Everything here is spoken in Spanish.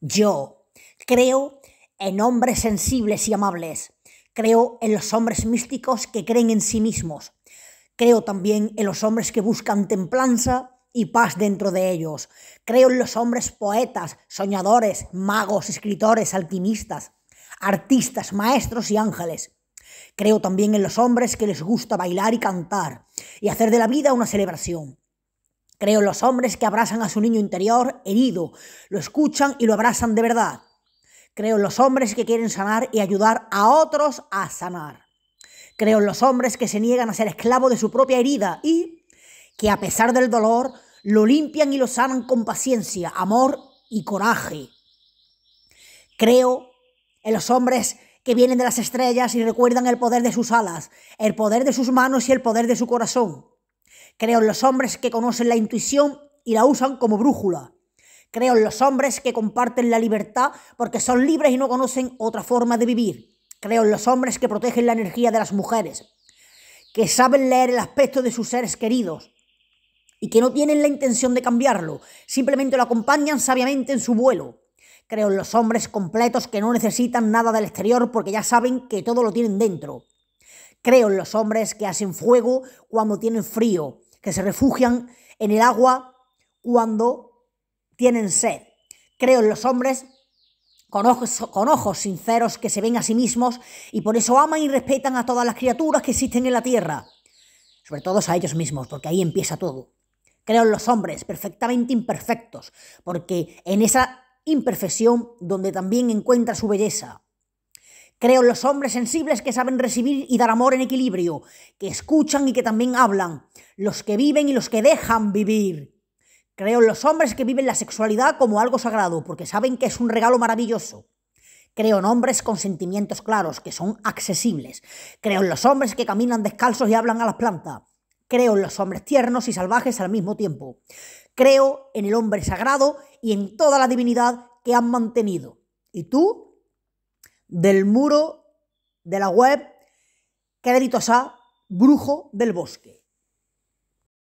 Yo creo en hombres sensibles y amables. Creo en los hombres místicos que creen en sí mismos. Creo también en los hombres que buscan templanza y paz dentro de ellos. Creo en los hombres poetas, soñadores, magos, escritores, alquimistas, artistas, maestros y ángeles. Creo también en los hombres que les gusta bailar y cantar y hacer de la vida una celebración. Creo en los hombres que abrazan a su niño interior herido, lo escuchan y lo abrazan de verdad. Creo en los hombres que quieren sanar y ayudar a otros a sanar. Creo en los hombres que se niegan a ser esclavo de su propia herida y que a pesar del dolor lo limpian y lo sanan con paciencia, amor y coraje. Creo en los hombres que vienen de las estrellas y recuerdan el poder de sus alas, el poder de sus manos y el poder de su corazón. Creo en los hombres que conocen la intuición y la usan como brújula. Creo en los hombres que comparten la libertad porque son libres y no conocen otra forma de vivir. Creo en los hombres que protegen la energía de las mujeres, que saben leer el aspecto de sus seres queridos y que no tienen la intención de cambiarlo, simplemente lo acompañan sabiamente en su vuelo. Creo en los hombres completos que no necesitan nada del exterior porque ya saben que todo lo tienen dentro. Creo en los hombres que hacen fuego cuando tienen frío, que se refugian en el agua cuando tienen sed. Creo en los hombres con ojos, sinceros que se ven a sí mismos y por eso aman y respetan a todas las criaturas que existen en la tierra, sobre todo a ellos mismos, porque ahí empieza todo. Creo en los hombres perfectamente imperfectos, porque en esa imperfección donde también encuentra su belleza. Creo en los hombres sensibles que saben recibir y dar amor en equilibrio, que escuchan y que también hablan, los que viven y los que dejan vivir. Creo en los hombres que viven la sexualidad como algo sagrado, porque saben que es un regalo maravilloso. Creo en hombres con sentimientos claros, que son accesibles. Creo en los hombres que caminan descalzos y hablan a las plantas. Creo en los hombres tiernos y salvajes al mismo tiempo. Creo en el hombre sagrado y en toda la divinidad que han mantenido. ¿Y tú? del muro de la web delito ha brujo del bosque.